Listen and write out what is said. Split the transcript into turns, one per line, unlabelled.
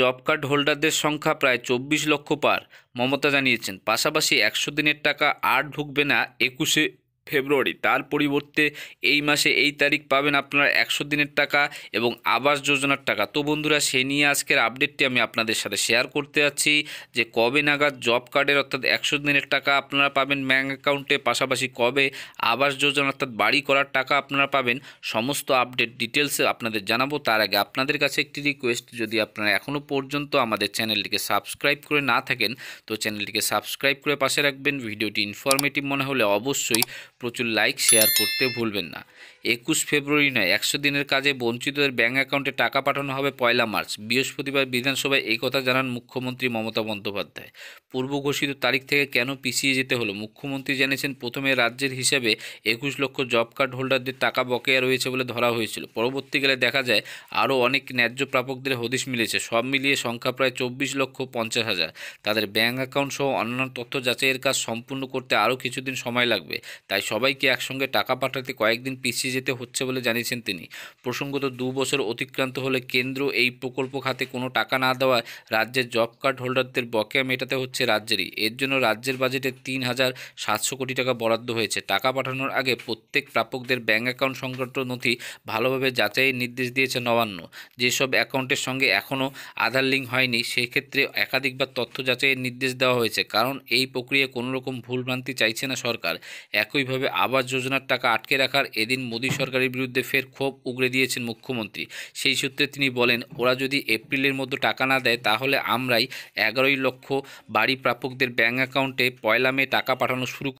job card হোল্ডারদের সংখ্যা প্রায় চব্বিশ লক্ষ পার মমতা জানিয়েছেন পাশাপাশি একশো দিনের টাকা আর ঢুকবে না একুশে ফেব্রুয়ারি তার পরিবর্তে এই মাসে এই তারিখ পাবেন আপনার একশো দিনের টাকা এবং আবাস যোজনার টাকা তো বন্ধুরা সে নিয়ে আজকের আপডেটটি আমি আপনাদের সাথে শেয়ার করতে যাচ্ছি যে কবে নাগাদ জব কার্ডের অর্থাৎ একশো দিনের টাকা আপনারা পাবেন ব্যাঙ্ক অ্যাকাউন্টে পাশাপাশি কবে আবাস যোজনা অর্থাৎ বাড়ি করার টাকা আপনারা পাবেন সমস্ত আপডেট ডিটেলসে আপনাদের জানাবো তার আগে আপনাদের কাছে একটি রিকোয়েস্ট যদি আপনারা এখনও পর্যন্ত আমাদের চ্যানেলটিকে সাবস্ক্রাইব করে না থাকেন তো চ্যানেলটিকে সাবস্ক্রাইব করে পাশে রাখবেন ভিডিওটি ইনফরমেটিভ মনে হলে অবশ্যই প্রচুর লাইক শেয়ার করতে ভুলবেন না একুশ ফেব্রুয়ারি নয় একশো দিনের কাজে বঞ্চিতদের ব্যাঙ্ক অ্যাকাউন্টে টাকা পাঠানো হবে পয়লা মার্চ বৃহস্পতিবার বিধানসভায় এই কথা জানান মুখ্যমন্ত্রী মমতা বন্দ্যোপাধ্যায় পূর্ব ঘোষিত তারিখ থেকে কেন পিছিয়ে যেতে হলো মুখ্যমন্ত্রী জানিয়েছেন প্রথমে রাজ্যের হিসাবে একুশ লক্ষ জব কার্ড হোল্ডারদের টাকা বকেয়া রয়েছে বলে ধরা হয়েছিল পরবর্তীকালে দেখা যায় আরও অনেক ন্যায্য প্রাপকদের হদিশ মিলেছে সব মিলিয়ে সংখ্যা প্রায় চব্বিশ লক্ষ পঞ্চাশ হাজার তাদের ব্যাঙ্ক অ্যাকাউন্ট সহ অন্যান্য তথ্য যাচাইয়ের কাজ সম্পূর্ণ করতে আরও কিছুদিন সময় লাগবে তাই সবাইকে একসঙ্গে টাকা পাঠাতে কয়েকদিন পিছিয়ে যেতে হচ্ছে বলে জানিয়েছেন তিনি প্রসঙ্গত দু বছর অতিক্রান্ত হলে কেন্দ্র এই প্রকল্প খাতে কোনো টাকা না দেওয়ায় রাজ্যের জব কার্ড হোল্ডারদের বকেয়া মেটাতে হচ্ছে রাজ্যেরই এর জন্য রাজ্যের বাজেটে তিন হাজার সাতশো কোটি টাকা বরাদ্দ হয়েছে টাকা পাঠানোর আগে প্রত্যেক প্রাপকদের ব্যাঙ্ক অ্যাকাউন্ট সংক্রান্ত নথি ভালোভাবে যাচাইয়ের নির্দেশ দিয়েছে নবান্ন যেসব অ্যাকাউন্টের সঙ্গে এখনও আধার লিঙ্ক হয়নি সেক্ষেত্রে একাধিকবার তথ্য যাচাইয়ের নির্দেশ দেওয়া হয়েছে কারণ এই প্রক্রিয়ায় কোনোরকম ভুলভ্রান্তি চাইছে না সরকার একইভাবে বিশেষভাবে আবাস যোজনার টাকা আটকে রাখার এদিন মোদী সরকারের বিরুদ্ধে ফের ক্ষোভ উগড়ে দিয়েছেন মুখ্যমন্ত্রী সেই সূত্রে তিনি বলেন ওরা যদি এপ্রিলের মধ্যে টাকা না দেয় তাহলে আমরাই এগারোই লক্ষ বাড়ি প্রাপকদের ব্যাঙ্ক অ্যাকাউন্টে পয়লা মে টাকা পাঠানো শুরু